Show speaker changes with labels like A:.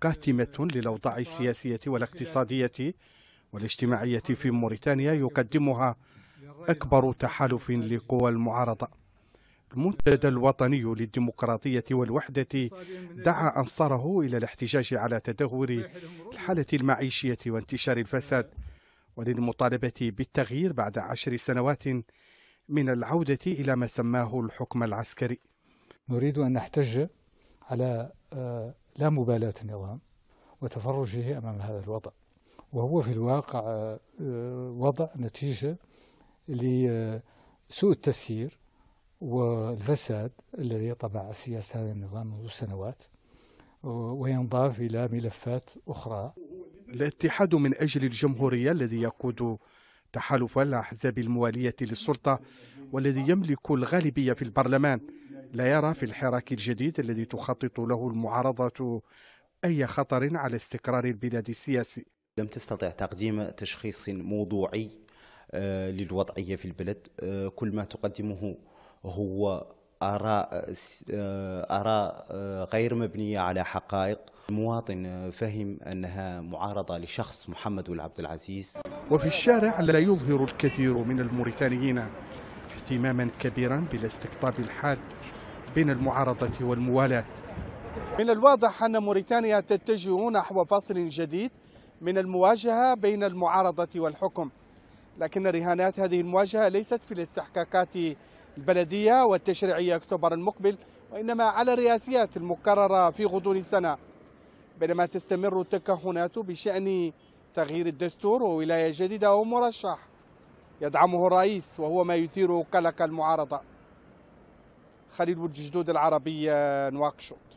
A: قاتمة للأوضاع السياسية والاقتصادية والاجتماعية في موريتانيا يقدمها أكبر تحالف لقوى المعارضة المنتدى الوطني للديمقراطية والوحدة دعا أنصاره إلى الاحتجاج على تدهور الحالة المعيشية وانتشار الفساد وللمطالبة بالتغيير بعد عشر سنوات من العودة إلى ما سماه الحكم
B: العسكري نريد أن نحتج على آه، لا مبالاة النظام وتفرجه أمام هذا الوضع وهو في الواقع آه، وضع نتيجة لسوء التسيير والفساد الذي طبع سياسة هذا النظام منذ سنوات وينضاف إلى ملفات أخرى
A: الاتحاد من أجل الجمهورية الذي يقود تحالف الأحزاب الموالية للسلطة والذي يملك الغالبية في البرلمان لا يرى في الحراك الجديد الذي تخطط له المعارضة أي
C: خطر على استقرار البلاد السياسي لم تستطع تقديم تشخيص موضوعي آه، للوضعية في البلد آه، كل ما تقدمه هو آراء آه، آراء غير مبنية على حقائق المواطن فهم أنها معارضة لشخص محمد العبد العزيز
A: وفي الشارع لا يظهر الكثير من الموريتانيين اهتماما كبيرا بالاستقطاب الحاد بين المعارضة والموالاة من الواضح أن موريتانيا تتجه نحو فصل جديد من المواجهة بين المعارضة والحكم لكن رهانات هذه المواجهة ليست في الاستحقاقات البلدية والتشريعية أكتوبر المقبل وإنما على الرئاسيات المقررة في غضون سنة بينما تستمر التكهنات بشأن تغيير الدستور وولاية جديدة ومرشح يدعمه الرئيس وهو ما يثير قلق المعارضة خلينا الجدود العربية نواقشوا